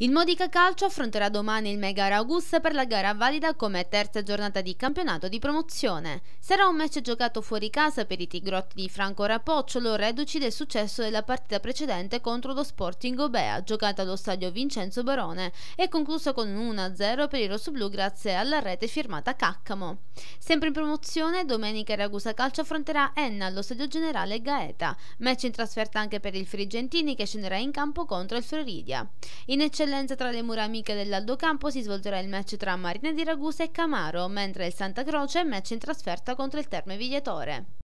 Il Modica Calcio affronterà domani il Mega Raugus per la gara valida come terza giornata di campionato di promozione. Sarà un match giocato fuori casa per i tigrotti di Franco Rapocciolo, reduci del successo della partita precedente contro lo Sporting Obea, giocata allo stadio Vincenzo Barone e conclusa con un 1-0 per i rossoblù grazie alla rete firmata Caccamo. Sempre in promozione, domenica il Ragusa Calcio affronterà Enna allo stadio generale Gaeta, match in trasferta anche per il Frigentini che scenderà in campo contro il Floridia. In eccellenza eccellenza tra le mura amiche dell'Aldo Campo si svolgerà il match tra Marina di Ragusa e Camaro, mentre il Santa Croce è match in trasferta contro il Terme Vigliatore.